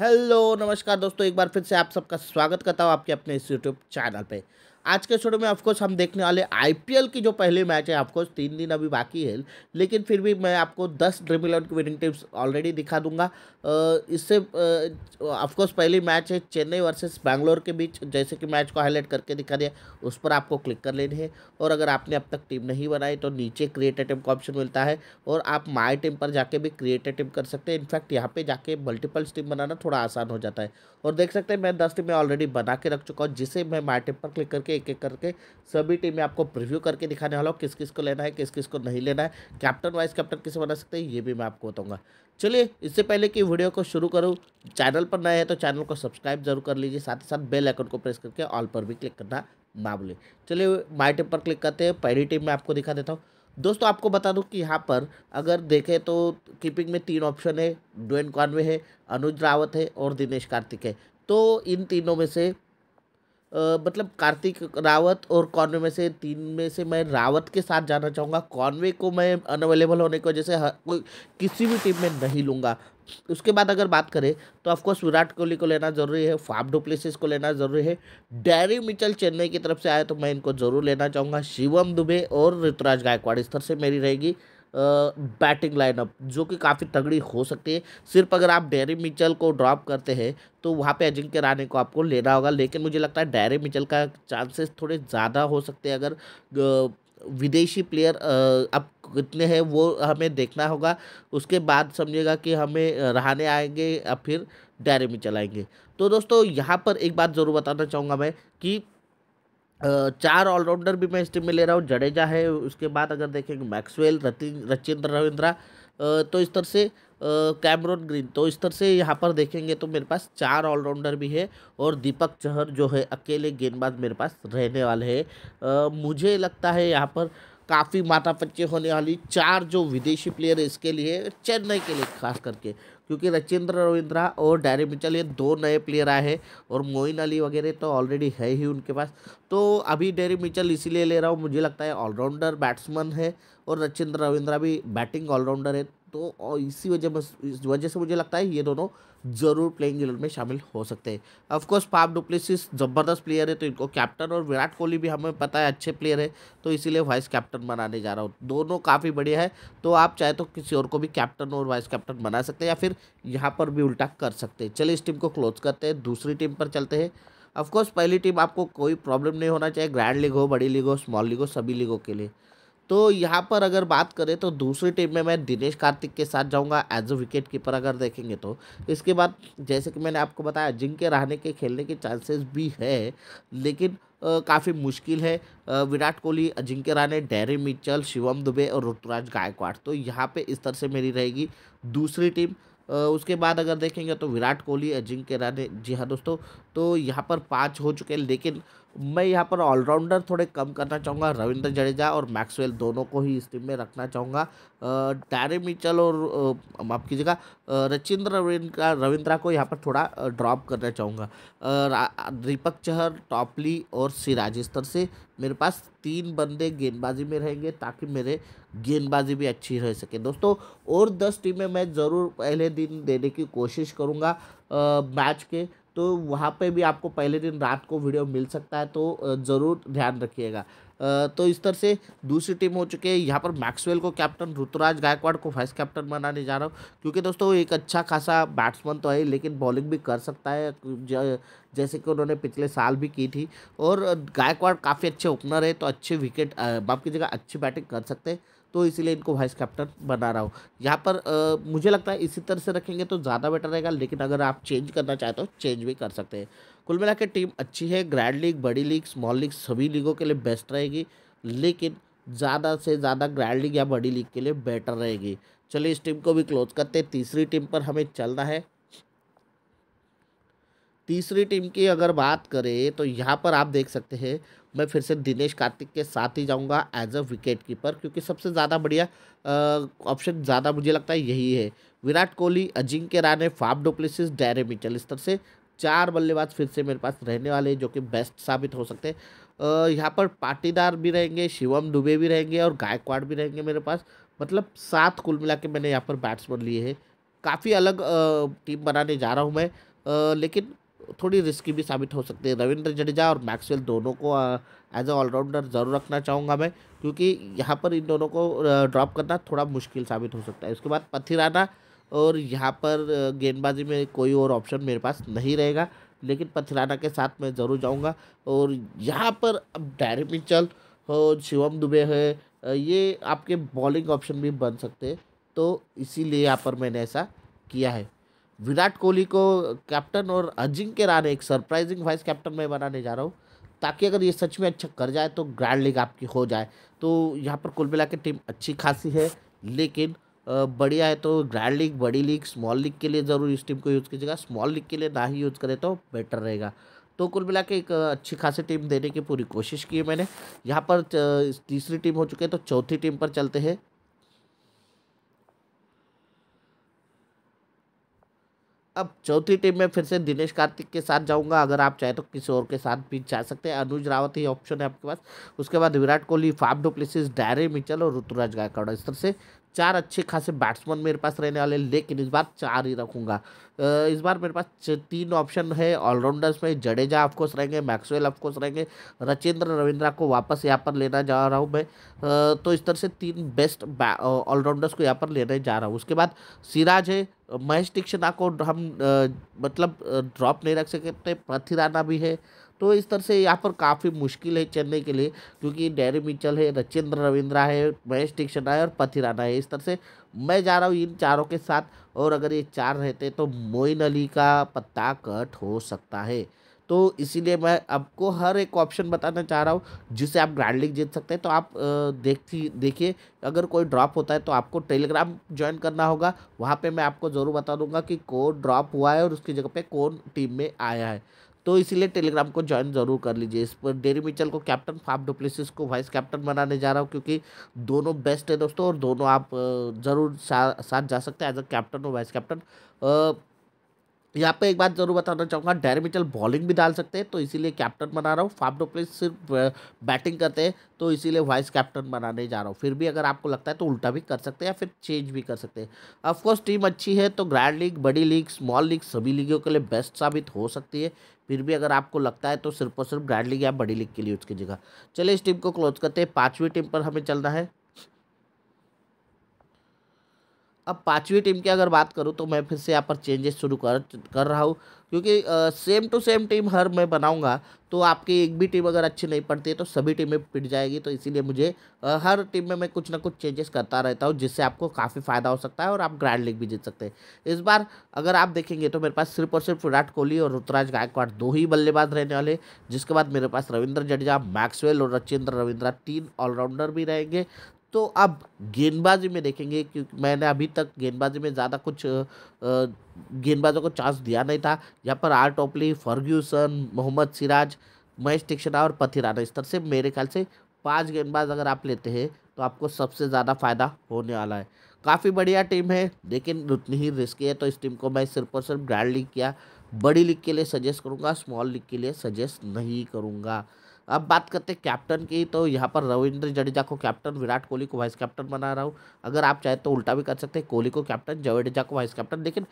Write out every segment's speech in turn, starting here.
hello नमस्कार दोस्तों एक बार फिर से आप सबका स्वागत करता हूँ आपके अपने इस यूट्यूब चैनल पे आज के शो में ऑफकोर्स हम देखने वाले आईपीएल की जो पहले मैच है ऑफकोर्स तीन दिन अभी बाकी है लेकिन फिर भी मैं आपको दस ड्रीम इलेवन की विनिंग टिप्स ऑलरेडी दिखा दूंगा इससे ऑफकोर्स पहली मैच है चेन्नई वर्सेस बैंगलोर के बीच जैसे कि मैच को हाईलाइट करके दिखा दिया उस पर आपको क्लिक कर लेनी है और अगर आपने अब तक टीम नहीं बनाई तो नीचे क्रिएट टीम का ऑप्शन मिलता है और आप माई टीम पर जाके भी क्रिएट टीम कर सकते हैं इनफैक्ट यहाँ पर जाके मल्टीपल्स टीम बनाना थोड़ा आसान हो जाता है और देख सकते हैं मैं दस टीमें ऑलरेडी बना के रख चुका हूँ जिसे मैं माई टीम पर क्लिक करके एक एक करके सभी टीमें आपको प्रिव्यू करके दिखाने वाला हूँ किस किस को लेना है किस किस को नहीं लेना है कैप्टन वाइस कैप्टन किसे बना सकते हैं ये भी मैं आपको बताऊँगा चलिए इससे पहले कि वीडियो को शुरू करूँ चैनल पर नए हैं तो चैनल को सब्सक्राइब जरूर कर लीजिए साथ ही साथ बेल आइकन को प्रेस करके ऑल पर भी क्लिक करना ना भूलें चलिए माई टीम पर क्लिक करते हैं पहली टीम में आपको दिखा देता हूँ दोस्तों आपको बता दूं कि यहाँ पर अगर देखें तो कीपिंग में तीन ऑप्शन है ड्वेन कॉनवे है अनुज रावत है और दिनेश कार्तिक है तो इन तीनों में से मतलब कार्तिक रावत और कॉनवे में से तीन में से मैं रावत के साथ जाना चाहूँगा कॉनवे को मैं अनअवेलेबल होने की वजह से किसी भी टीम में नहीं लूँगा उसके बाद अगर बात करें तो ऑफकोर्स विराट कोहली को लेना ज़रूरी है फाफ डुप्लेसिस को लेना ज़रूरी है डैरी मिचल चेन्नई की तरफ से आए तो मैं इनको ज़रूर लेना चाहूँगा शिवम दुबे और ऋतुराज गायकवाड़ इस तरह से मेरी रहेगी बैटिंग लाइनअप जो कि काफ़ी तगड़ी हो सकती है सिर्फ अगर आप डेरी मिचल को ड्रॉप करते हैं तो वहाँ पे अजिंक्य राणे को आपको लेना होगा लेकिन मुझे लगता है डेरी मिचल का चांसेस थोड़े ज़्यादा हो सकते हैं अगर विदेशी प्लेयर अब कितने हैं वो हमें देखना होगा उसके बाद समझेगा कि हमें रहने आएंगे या फिर डेरी में चलाएंगे तो दोस्तों यहाँ पर एक बात ज़रूर बताना चाहूँगा मैं कि चार ऑलराउंडर भी मैं इस टीम में ले रहा हूँ जडेजा है उसके बाद अगर देखेंगे मैक्सवेल रतिन रचिंद्र रविंद्रा तो इस तरह से कैमरोन ग्रीन तो इस तरह से यहाँ पर देखेंगे तो मेरे पास चार ऑलराउंडर भी है और दीपक चहर जो है अकेले गेंदबाज मेरे पास रहने वाले हैं मुझे लगता है यहाँ पर काफ़ी माता पच्चे होने वाली चार जो विदेशी प्लेयर इसके लिए चेन्नई के लिए खास करके क्योंकि रचिंद्र रविंद्रा और डैरी मिचल ये दो नए प्लेयर आए हैं और मोइन अली वगैरह तो ऑलरेडी है ही उनके पास तो अभी डैरी मिचल इसीलिए ले रहा हूँ मुझे लगता है ऑलराउंडर बैट्समैन है और रचिंद्र रविंद्रा भी बैटिंग ऑलराउंडर है तो और इसी वजह बस इस वजह से मुझे लगता है ये दोनों जरूर प्लेइंग इलेवन में शामिल हो सकते हैं ऑफकोर्स पाप डुप्लेसिस ज़बरदस्त प्लेयर है तो इनको कैप्टन और विराट कोहली भी हमें पता है अच्छे प्लेयर है तो इसीलिए वाइस कैप्टन बनाने जा रहा हूँ दोनों काफ़ी बढ़िया है तो आप चाहे तो किसी और को भी कैप्टन और वाइस कैप्टन बना सकते हैं या फिर यहाँ पर भी उल्टा कर सकते हैं चलिए इस टीम को क्लोज करते हैं दूसरी टीम पर चलते हैं ऑफकोर्स पहली टीम आपको कोई प्रॉब्लम नहीं होना चाहिए ग्रैंड लीग हो बड़ी लीग हो स्मॉल लीग हो सभी लीगों के लिए तो यहाँ पर अगर बात करें तो दूसरी टीम में मैं दिनेश कार्तिक के साथ जाऊँगा एज अ विकेट कीपर अगर देखेंगे तो इसके बाद जैसे कि मैंने आपको बताया जिनके रहने के खेलने के चांसेस भी है लेकिन काफ़ी मुश्किल है विराट कोहली अजिंक्य राणे डेरी मिचल शिवम दुबे और ऋतुराज गायकवाड़ तो यहाँ पे इस तरह से मेरी रहेगी दूसरी टीम उसके बाद अगर देखेंगे तो विराट कोहली अजिंक्य राणे जी हाँ दोस्तों तो यहाँ पर पाँच हो चुके हैं लेकिन मैं यहाँ पर ऑलराउंडर थोड़े कम करना चाहूँगा रविंद्र जडेजा और मैक्सवेल दोनों को ही इस टीम में रखना चाहूँगा डैरे मिचल और माफ कीजिएगा रचिंद्र रविंद्रा रविंद्रा को यहाँ पर थोड़ा ड्रॉप करना चाहूँगा दीपक चहर टॉपली और सिराज इस तरह से मेरे पास तीन बंदे गेंदबाजी में रहेंगे ताकि मेरे गेंदबाजी भी अच्छी रह सके दोस्तों और दस टीमें मैं ज़रूर पहले दिन देने की कोशिश करूँगा मैच के तो वहाँ पे भी आपको पहले दिन रात को वीडियो मिल सकता है तो ज़रूर ध्यान रखिएगा तो इस तरह से दूसरी टीम हो चुकी है यहाँ पर मैक्सवेल को कैप्टन ऋतुराज गायकवाड़ को वाइस कैप्टन बनाने जा रहा हूँ क्योंकि दोस्तों एक अच्छा खासा बैट्समैन तो है लेकिन बॉलिंग भी कर सकता है जैसे कि उन्होंने पिछले साल भी की थी और गायकवाड़ काफ़ी अच्छे ओपनर है तो अच्छे विकेट माफ कीजिएगा अच्छी बैटिंग कर सकते हैं तो इसीलिए इनको वाइस कैप्टन बना रहा हूँ यहाँ पर आ, मुझे लगता है इसी तरह से रखेंगे तो ज़्यादा बेटर रहेगा लेकिन अगर आप चेंज करना चाहते हो चेंज भी कर सकते हैं कुल मिला टीम अच्छी है ग्रैंड लीग बड़ी लीग स्मॉल लीग सभी लीगों के लिए बेस्ट रहेगी लेकिन ज़्यादा से ज़्यादा ग्रैंड लीग या बड़ी लीग के लिए बेटर रहेगी चलिए इस टीम को भी क्लोज करते हैं तीसरी टीम पर हमें चलना है तीसरी टीम की अगर बात करें तो यहाँ पर आप देख सकते हैं मैं फिर से दिनेश कार्तिक के साथ ही जाऊँगा एज अ विकेट कीपर क्योंकि सबसे ज़्यादा बढ़िया ऑप्शन ज़्यादा मुझे लगता है यही है Virat Kohli Ajinkya Rahane Faf du Plessis Daryl Mitchell इस तरह से चार बल्लेबाज फिर से मेरे पास रहने वाले जो कि बेस्ट साबित हो सकते हैं यहाँ पर पाटीदार भी रहेंगे शिवम दुबे भी रहेंगे और गायकवाड़ भी रहेंगे मेरे पास मतलब सात कुल मिला के मैंने यहाँ पर बैट्समैन लिए हैं काफ़ी अलग टीम बनाने जा रहा हूँ मैं लेकिन थोड़ी रिस्की भी साबित हो सकती है रविंद्र जडेजा और मैक्सवेल दोनों को एज ए ऑलराउंडर ज़रूर रखना चाहूँगा मैं क्योंकि यहाँ पर इन दोनों को ड्रॉप करना थोड़ा मुश्किल साबित हो सकता है उसके बाद पथिराना और यहाँ पर गेंदबाजी में कोई और ऑप्शन मेरे पास नहीं रहेगा लेकिन पथिराना के साथ मैं ज़रूर जाऊँगा और यहाँ पर अब डैरी मिचल और शिवम दुबे है ये आपके बॉलिंग ऑप्शन भी बन सकते हैं तो इसीलिए यहाँ पर मैंने ऐसा किया है विराट कोहली को कैप्टन और अजिंक्य राणे एक सरप्राइजिंग वाइस कैप्टन मैं बनाने जा रहा हूँ ताकि अगर ये सच में अच्छा कर जाए तो ग्रैंड लीग आपकी हो जाए तो यहाँ पर कुल मिला टीम अच्छी खासी है लेकिन बढ़िया है तो ग्रैंड लीग बड़ी लीग स्मॉल लीग के लिए ज़रूर इस टीम को यूज़ कीजिएगा स्मॉल लीग के लिए ना ही यूज़ करें तो बेटर रहेगा तो कुल मिला के एक अच्छी खासी टीम देने की पूरी कोशिश की है मैंने यहाँ पर तीसरी टीम हो चुकी है तो चौथी टीम पर चलते हैं अब चौथी टीम में फिर से दिनेश कार्तिक के साथ जाऊंगा अगर आप चाहे तो किसी और के साथ भी जा सकते हैं अनुज रावत ही ऑप्शन है आपके पास उसके बाद Virat Kohli Faf du Plessis Daryl Mitchell और ऋतुराज गायकवाड़ा इस तरह से चार अच्छे खासे बैट्समैन मेरे पास रहने वाले लेकिन इस बार चार ही रखूँगा इस बार मेरे पास तीन ऑप्शन है ऑलराउंडर्स में जडेजा ऑफकोर्स रहेंगे मैक्सवेल ऑफकोर्स रहेंगे रचेंद्र रविंद्रा को वापस यहाँ पर लेना जा रहा हूँ मैं तो इस तरह से तीन बेस्ट ऑलराउंडर्स को यहाँ पर लेने जा रहा हूँ उसके बाद सिराज है महेश दीक्षिणा को हम मतलब ड्रॉप नहीं रख सकते पृथ्वी राना भी है तो इस तरह से यहाँ पर काफ़ी मुश्किल है चेन्नई के लिए क्योंकि डेरी मिचल है रचिंद्र रविंद्रा है महेश टिक्शना है और पथी राना है इस तरह से मैं जा रहा हूँ इन चारों के साथ और अगर ये चार रहते तो मोइन अली का पत्ता कट हो सकता है तो इसीलिए मैं आपको हर एक ऑप्शन बताना चाह रहा हूँ जिससे आप ग्रैंड लीग जीत सकते हैं तो आप देखती देखिए अगर कोई ड्रॉप होता है तो आपको टेलीग्राम ज्वाइन करना होगा वहाँ पे मैं आपको ज़रूर बता दूंगा कि कौन ड्रॉप हुआ है और उसकी जगह पे कौन टीम में आया है तो इसीलिए टेलीग्राम को ज्वाइन जरूर कर लीजिए इस पर डेरी मिचल को कैप्टन फाफ डुप्लेसिस को वाइस कैप्टन बनाने जा रहा हूँ क्योंकि दोनों बेस्ट है दोस्तों और दोनों आप ज़रूर साथ जा सकते हैं एज अ कैप्टन और वाइस कैप्टन यहाँ पे एक बात जरूर बताना चाहूँगा डेरी मिचल बॉलिंग भी डाल सकते हैं तो इसीलिए कैप्टन बना रहा हूँ फाफ डोप्लेस सिर्फ बैटिंग करते हैं तो इसीलिए वाइस कैप्टन बनाने जा रहा हूँ फिर भी अगर आपको लगता है तो उल्टा भी कर सकते हैं या फिर चेंज भी कर सकते हैं ऑफकोर्स टीम अच्छी है तो ग्रैंड लीग बड़ी लीग स्मॉल लीग सभी लीगों के लिए बेस्ट साबित हो सकती है फिर भी अगर आपको लगता है तो सिर्फ और सिर्फ ब्रैडली या बड़ी लीग के लिए उसकी जगह चलिए इस टीम को क्लोज करते हैं पाँचवीं टीम पर हमें चलना है अब पाँचवीं टीम की अगर बात करूँ तो मैं फिर से यहाँ पर चेंजेस शुरू कर कर रहा हूँ क्योंकि सेम टू सेम टीम हर मैं बनाऊँगा तो आपकी एक भी टीम अगर अच्छी नहीं पड़ती है तो सभी टीमें पिट जाएगी तो इसीलिए मुझे आ, हर टीम में मैं कुछ ना कुछ चेंजेस करता रहता हूँ जिससे आपको काफ़ी फ़ायदा हो सकता है और आप ग्रैंड लीग भी जीत सकते हैं इस बार अगर आप देखेंगे तो मेरे पास सिर्फ और सिर्फ विराट कोहली और ऋतुराज गायकवाड़ दो ही बल्लेबाज रहने वाले जिसके बाद मेरे पास रविंद्र जडेजा मैक्सवेल और रचिंद्र रविंद्रा तीन ऑलराउंडर भी रहेंगे तो अब गेंदबाजी में देखेंगे क्योंकि मैंने अभी तक गेंदबाजी में ज़्यादा कुछ गेंदबाजों को चांस दिया नहीं था यहाँ पर R Topley Ferguson Mohammed Siraj Maheesh Theekshana और पथिराना इस तरह से मेरे ख्याल से पांच गेंदबाज अगर आप लेते हैं तो आपको सबसे ज़्यादा फ़ायदा होने वाला है काफ़ी बढ़िया टीम है लेकिन उतनी ही रिस्की है तो इस टीम को मैं सिर्फ और सिर्फ ग्रैंड लीग या बड़ी लीग के लिए सजेस्ट करूँगा स्मॉल लीग के लिए सजेस्ट नहीं करूँगा अब बात करते हैं कैप्टन की तो यहाँ पर रविंद्र जडेजा को कैप्टन विराट कोहली को वाइस कैप्टन बना रहा हूँ अगर आप चाहे तो उल्टा भी कर सकते हैं कोहली को कैप्टन जडेजा को वाइस कैप्टन लेकिन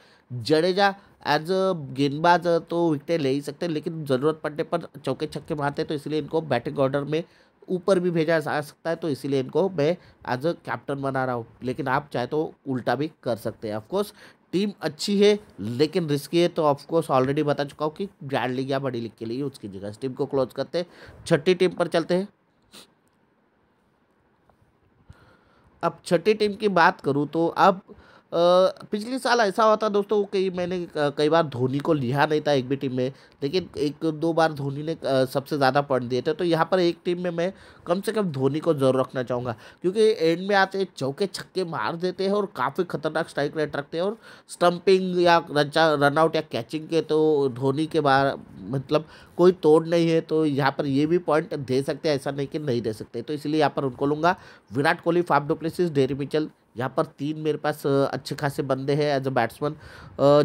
जडेजा एज अ गेंदबाज तो विकटें ले ही सकते हैं लेकिन ज़रूरत पड़ने पर चौके छक्के मारते हैं तो इसलिए इनको बैटिंग ऑर्डर में ऊपर भी भेजा जा सकता है तो इसीलिए इनको मैं एज अ कैप्टन बना रहा हूँ लेकिन आप चाहे तो उल्टा भी कर सकते हैं ऑफकोर्स टीम अच्छी है लेकिन रिस्की है तो ऑफकोर्स ऑलरेडी बता चुका हूँ कि ग्रैंड लीग या बड़ी लीग के लिए उसकी जगह इस टीम को क्लोज करते हैं छठी टीम पर चलते हैं अब छठी टीम की बात करूँ तो अब पिछले साल ऐसा हुआ था दोस्तों कई मैंने कई बार धोनी को लिया नहीं था एक भी टीम में लेकिन एक दो बार धोनी ने सबसे ज़्यादा पॉइंट दिए थे तो यहाँ पर एक टीम में मैं कम से कम धोनी को जरूर रखना चाहूँगा क्योंकि एंड में आते चौके छक्के मार देते हैं और काफ़ी खतरनाक स्ट्राइक रेट रखते हैं और स्टम्पिंग या रनआउट या कैचिंग के तो धोनी के बार मतलब कोई तोड़ नहीं है तो यहाँ पर ये भी पॉइंट दे सकते हैं ऐसा नहीं कि नहीं दे सकते तो इसलिए यहाँ पर उनको लूँगा Virat Kohli Faf du Plessis Daryl Mitchell यहाँ पर तीन मेरे पास अच्छे खासे बंदे हैं as a batsman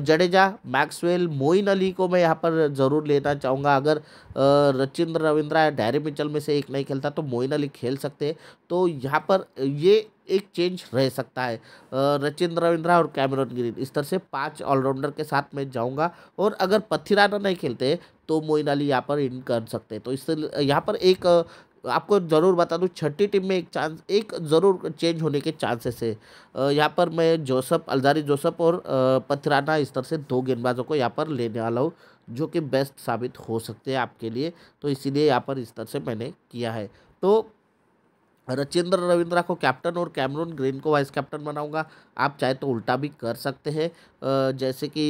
Jadeja Maxwell Moeen Ali को मैं यहाँ पर ज़रूर लेना चाहूँगा अगर रचिंद्र रविंद्रा डैरी मिचल में से एक नहीं खेलता तो मोइन अली खेल सकते हैं तो यहाँ पर ये एक चेंज रह सकता है रचिंद्र रविंद्रा और कैमरन ग्रीन इस तरह से पांच ऑलराउंडर के साथ मैं जाऊँगा और अगर पथिराना नहीं खेलते तो मोइन अली यहाँ पर इन कर सकते तो इस यहाँ पर एक आपको ज़रूर बता दूँ छठी टीम में एक चांस एक ज़रूर चेंज होने के चांसेस है यहाँ पर मैं जोसफ अलजारी जोसफ और पथराना इस तरह से दो गेंदबाजों को यहाँ पर लेने वाला हूँ जो कि बेस्ट साबित हो सकते हैं आपके लिए तो इसीलिए यहाँ पर इस तरह से मैंने किया है तो रचिंद्र रविंद्रा को कैप्टन और कैमरून ग्रीन को वाइस कैप्टन बनाऊंगा आप चाहे तो उल्टा भी कर सकते हैं जैसे कि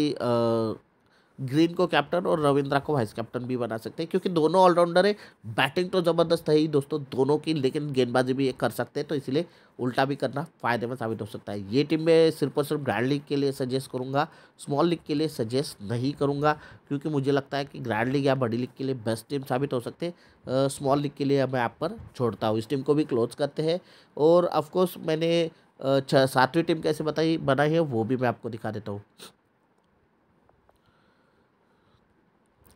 ग्रीन को कैप्टन और रविंद्रा को वाइस कैप्टन भी बना सकते हैं क्योंकि दोनों ऑलराउंडर है बैटिंग तो ज़बरदस्त है ही दोस्तों दोनों की लेकिन गेंदबाजी भी ये कर सकते हैं तो इसलिए उल्टा भी करना फायदेमंद साबित हो सकता है ये टीम में सिर्फ और सिर्फ ग्रैंड लीग के लिए सजेस्ट करूँगा स्मॉल लीग के लिए सजेस्ट नहीं करूँगा क्योंकि मुझे लगता है कि ग्रैंड लीग या बड़ी लीग के लिए बेस्ट टीम साबित हो सकते स्मॉल लीग के लिए मैं आप पर छोड़ता हूँ इस टीम को भी क्लोज करते हैं और ऑफकोर्स मैंने सातवीं टीम कैसे बताई बनाई है वो भी मैं आपको दिखा देता हूँ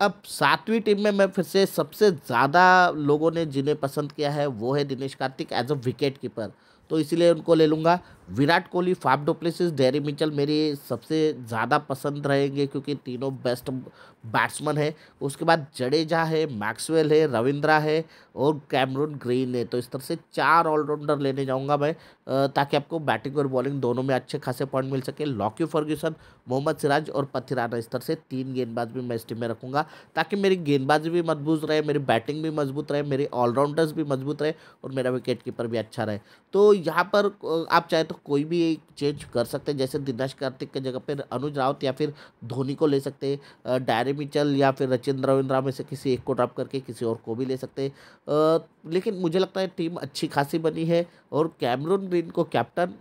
अब सातवीं टीम में मैं फिर से सबसे ज़्यादा लोगों ने जिन्हें पसंद किया है वो है Dinesh Karthik as a wicket keeper तो इसीलिए उनको ले लूँगा Virat Kohli Faf du Plessis Daryl Mitchell मेरे सबसे ज़्यादा पसंद रहेंगे क्योंकि तीनों बेस्ट बैट्समैन है उसके बाद जडेजा है मैक्सवेल है रविंद्रा है और कैमरून ग्रीन है तो इस तरह से चार ऑलराउंडर लेने जाऊंगा मैं ताकि आपको बैटिंग और बॉलिंग दोनों में अच्छे खासे पॉइंट मिल सके लॉकी फर्ग्यूसन मोहम्मद सिराज और पथिराना इस तरह से तीन गेंदबाज भी मैं इस टीम में रखूँगा ताकि मेरी गेंदबाजी भी मजबूत रहे मेरी बैटिंग भी मजबूत रहे मेरे ऑलराउंडर्स भी मजबूत रहे और मेरा विकेट कीपर भी अच्छा रहे तो यहाँ पर आप चाहे तो तो कोई भी एक चेंज कर सकते हैं जैसे दिनेश कार्तिक के जगह पर अनुज राउत या फिर धोनी को ले सकते हैं डायरी मिचल या फिर रचिंद्र रविंद्रा में से किसी एक को ड्रॉप करके किसी और को भी ले सकते हैं लेकिन मुझे लगता है टीम अच्छी खासी बनी है और कैमरून ग्रीन को कैप्टन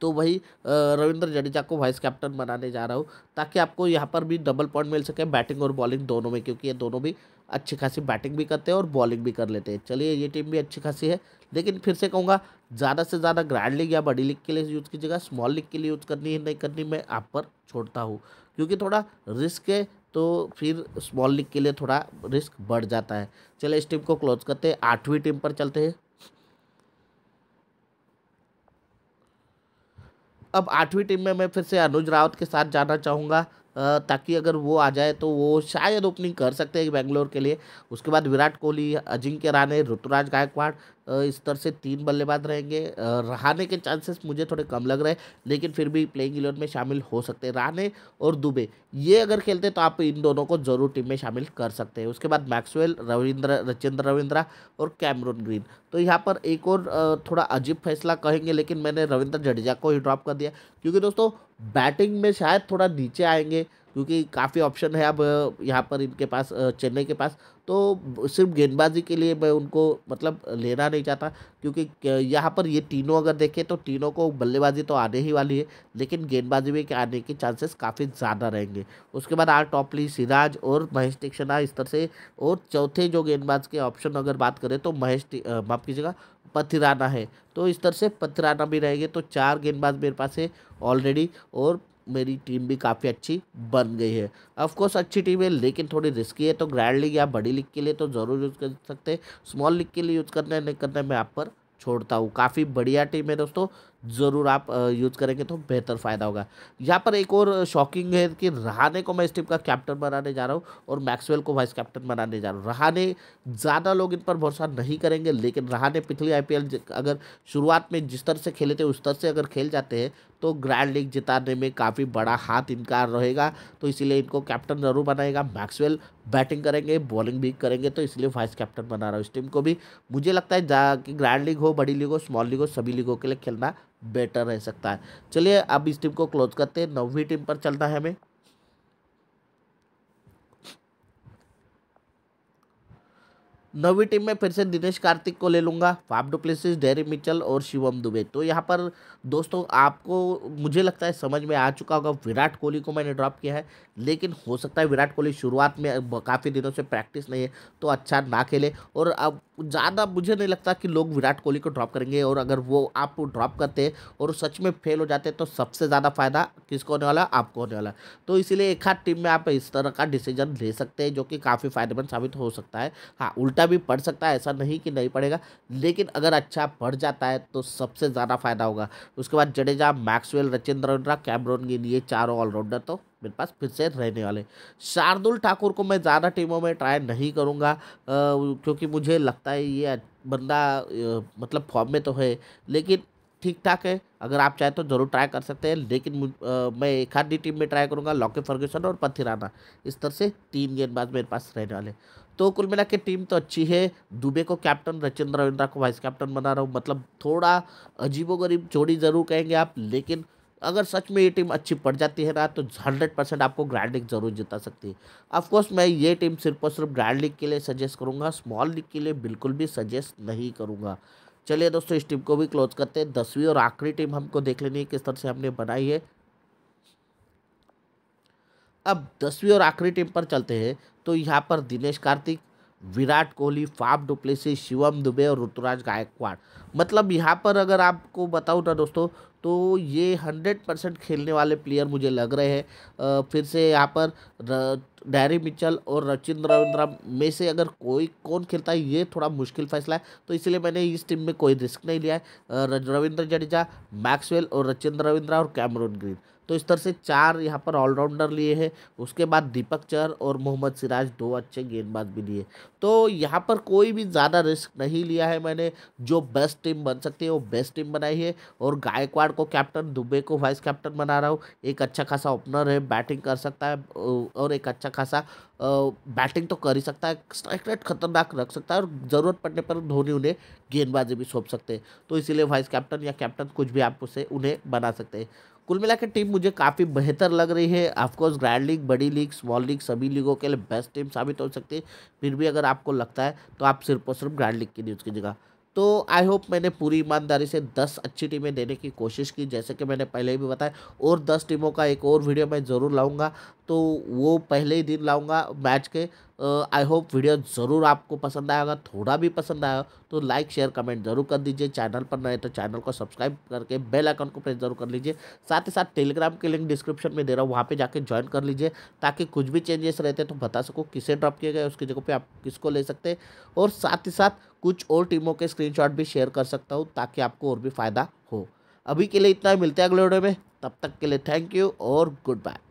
तो वही रविंद्र जडेजा को वाइस कैप्टन बनाने जा रहा हूँ ताकि आपको यहाँ पर भी डबल पॉइंट मिल सके बैटिंग और बॉलिंग दोनों में क्योंकि ये दोनों भी अच्छी खासी बैटिंग भी करते हैं और बॉलिंग भी कर लेते हैं चलिए ये टीम भी अच्छी खासी है लेकिन फिर से कहूँगा ज़्यादा से ज़्यादा ग्रैंड लीग या बड़ी लीग के लिए यूज़ कीजिएगा स्मॉल लीग के लिए यूज़ करनी है नहीं करनी मैं आप पर छोड़ता हूँ क्योंकि थोड़ा रिस्क है तो फिर स्मॉल लीग के लिए थोड़ा रिस्क बढ़ जाता है चलिए इस टीम को क्लोज करते हैं आठवीं टीम पर चलते हैं अब आठवीं टीम में मैं फिर से अनुज रावत के साथ जाना चाहूँगा ताकि अगर वो आ जाए तो वो शायद ओपनिंग कर सकते हैं बेंगलोर के लिए उसके बाद विराट कोहली अजिंक्य राणे ऋतुराज गायकवाड़ इस तरह से तीन बल्लेबाज रहेंगे रहने के चांसेस मुझे थोड़े कम लग रहे हैं लेकिन फिर भी प्लेइंग इलेवन में शामिल हो सकते हैं रहाने और दुबे ये अगर खेलते तो आप इन दोनों को जरूर टीम में शामिल कर सकते हैं उसके बाद मैक्सवेल रविंद्र रचिंद्र रविंद्रा और कैमरून ग्रीन तो यहाँ पर एक और थोड़ा अजीब फैसला कहेंगे लेकिन मैंने रविंद्र जडेजा को ही ड्रॉप कर दिया क्योंकि दोस्तों बैटिंग में शायद थोड़ा नीचे आएंगे क्योंकि काफ़ी ऑप्शन है अब यहाँ पर इनके पास चेन्नई के पास तो सिर्फ गेंदबाजी के लिए मैं उनको मतलब लेना नहीं चाहता क्योंकि यहाँ पर ये तीनों अगर देखें तो तीनों को बल्लेबाजी तो आने ही वाली है लेकिन गेंदबाजी में आने के चांसेस काफ़ी ज़्यादा रहेंगे उसके बाद आर टॉपली सिराज और महेश टिक्शना इस तरह से और चौथे जो गेंदबाज के ऑप्शन अगर बात करें तो महेश माफ़ कीजिएगा पथिराना है तो इस तरह से पथिराना भी रहेंगे तो चार गेंदबाज मेरे पास है ऑलरेडी और मेरी टीम भी काफ़ी अच्छी बन गई है ऑफकोर्स अच्छी टीम है लेकिन थोड़ी रिस्की है तो ग्रैंड लीग या बड़ी लीग के लिए तो ज़रूर यूज़ कर सकते हैं स्मॉल लीग के लिए यूज़ करना है नहीं करना है मैं आप पर छोड़ता हूँ काफ़ी बढ़िया टीम है दोस्तों ज़रूर आप यूज़ करेंगे तो बेहतर फ़ायदा होगा यहाँ पर एक और शॉकिंग है कि रहाने को मैं इस टीम का कैप्टन बनाने जा रहा हूँ और मैक्सवेल को वाइस कैप्टन बनाने जा रहा हूँ रहाने ज़्यादा लोग इन पर भरोसा नहीं करेंगे लेकिन रहाने पिछली आईपीएल अगर शुरुआत में जिस तरह से खेले थे उस तरह से अगर खेल जाते हैं तो ग्रैंड लीग जिताने में काफ़ी बड़ा हाथ इनका रहेगा तो इसीलिए इनको कैप्टन जरूर बनाएगा मैक्सवेल बैटिंग करेंगे बॉलिंग भी करेंगे तो इसलिए वाइस कैप्टन बना रहा हूँ इस टीम को भी मुझे लगता है जा कि ग्रैंड लीग हो बड़ी लीग हो स्मॉल लीग हो सभी लीगों के लिए खेलना बेटर रह सकता है चलिए अब इस टीम को क्लोज करते हैं नौवीं टीम पर चलना है हमें नवी टीम में फिर से दिनेश कार्तिक को ले लूँगा फाफ डुप्लेसिस डेरी मिचल और शिवम दुबे तो यहाँ पर दोस्तों आपको मुझे लगता है समझ में आ चुका होगा विराट कोहली को मैंने ड्रॉप किया है लेकिन हो सकता है विराट कोहली शुरुआत में काफ़ी दिनों से प्रैक्टिस नहीं है तो अच्छा ना खेले और अब ज़्यादा मुझे नहीं लगता कि लोग विराट कोहली को ड्रॉप करेंगे और अगर वो आप ड्रॉप करते और सच में फेल हो जाते तो सबसे ज़्यादा फ़ायदा किसको होने वाला आपको होने वाला तो इसीलिए एक हाथ टीम में आप इस तरह का डिसीजन ले सकते हैं जो कि काफ़ी फ़ायदेमंद साबित हो सकता है हाँ उल्टा भी पड़ सकता है ऐसा नहीं कि नहीं पड़ेगा लेकिन अगर अच्छा पड़ जाता है तो सबसे ज़्यादा फ़ायदा होगा उसके बाद जडेजा मैक्सवेल रचिंद्र कैमरोन के लिए चारों ऑलराउंडर तो मेरे पास फिर से रहने वाले शार्दुल ठाकुर को मैं ज़्यादा टीमों में ट्राई नहीं करूँगा क्योंकि मुझे लगता है ये बंदा मतलब फॉर्म में तो है लेकिन ठीक ठाक है अगर आप चाहें तो ज़रूर ट्राई कर सकते हैं लेकिन आ, मैं एक आधी टीम में ट्राई करूँगा लॉके फर्ग्यूसन और पथिराना इस तरह से तीन गेंदबाज मेरे पास रहने वाले तो कुल मिला के टीम तो अच्छी है दुबे को कैप्टन रचिंद्र रविंद्रा को वाइस कैप्टन बना रहा हूँ मतलब थोड़ा अजीबोगरीब जोड़ी ज़रूर कहेंगे आप लेकिन अगर सच में ये टीम अच्छी पड़ जाती है ना तो हंड्रेड परसेंट आपको ग्रैंड लीग जरूर जिता सकती है अफकोर्स मैं ये टीम सिर्फ और सिर्फ ग्रैंड लीग के लिए सजेस्ट करूँगा स्मॉल लीग के लिए बिल्कुल भी सजेस्ट नहीं करूँगा चलिए दोस्तों इस टीम को भी क्लोज करते हैं दसवीं और आखिरी टीम हमको देख लेनी है किस तरह से हमने बनाई है अब दसवीं और आखिरी टीम पर चलते हैं तो यहाँ पर दिनेश कार्तिक विराट कोहली फाफ डुप्लेसी शिवम दुबे और ऋतुराज गायकवाड़ मतलब यहाँ पर अगर आपको बताऊँ ना दोस्तों तो ये हंड्रेड परसेंट खेलने वाले प्लेयर मुझे लग रहे हैं फिर से यहाँ पर डैरी मिचल और रचिन रविंद्रा में से अगर कोई कौन खेलता है ये थोड़ा मुश्किल फैसला है तो इसलिए मैंने इस टीम में कोई रिस्क नहीं लिया है रविंद्र जडेजा मैक्सवेल और रचिन रविंद्रा और कैमरून ग्रीन तो इस तरह से चार यहाँ पर ऑलराउंडर लिए हैं उसके बाद दीपक चर और मोहम्मद सिराज दो अच्छे गेंदबाज भी लिए तो यहाँ पर कोई भी ज़्यादा रिस्क नहीं लिया है मैंने जो बेस्ट टीम बन सकती है वो बेस्ट टीम बनाई है और गायकवाड़ को कैप्टन दुबे को वाइस कैप्टन बना रहा हूँ एक अच्छा खासा ओपनर है बैटिंग कर सकता है और एक अच्छा खासा बैटिंग तो कर ही सकता है स्ट्राइक रेट खतरनाक रख सकता है और ज़रूरत पड़ने पर धोनी उन्हें गेंदबाजी भी सौंप सकते हैं तो इसीलिए वाइस कैप्टन या कैप्टन कुछ भी आप उसे उन्हें बना सकते हैं कुल मिला टीम मुझे काफ़ी बेहतर लग रही है ऑफकोर्स ग्रैंड लीग बड़ी लीग स्मॉल लीग सभी लीगों के लिए बेस्ट टीम साबित हो सकती है फिर भी अगर आपको लगता है तो आप सिर्फ और सिर्फ ग्रैंड लीग की न्यूज़ कीजिएगा तो आई होप मैंने पूरी ईमानदारी से 10 अच्छी टीमें देने की कोशिश की जैसे कि मैंने पहले भी बताया और 10 टीमों का एक और वीडियो मैं ज़रूर लाऊंगा तो वो पहले ही दिन लाऊंगा मैच के आई होप वीडियो ज़रूर आपको पसंद आएगा थोड़ा भी पसंद आया तो लाइक शेयर कमेंट जरूर कर दीजिए चैनल पर नए तो चैनल को सब्सक्राइब करके बेल आइकन को प्रेस जरूर कर लीजिए साथ ही साथ टेलीग्राम के लिंक डिस्क्रिप्शन में दे रहा हूँ वहाँ पे जाके ज्वाइन कर लीजिए ताकि कुछ भी चेंजेस रहते तो बता सको किसे ड्रॉप किए गए उसकी जगह पर आप किसको ले सकते और साथ ही साथ कुछ और टीमों के स्क्रीन भी शेयर कर सकता हूँ ताकि आपको और भी फ़ायदा हो अभी के लिए इतना मिलते हैं अगले वीडियो में तब तक के लिए थैंक यू और गुड बाय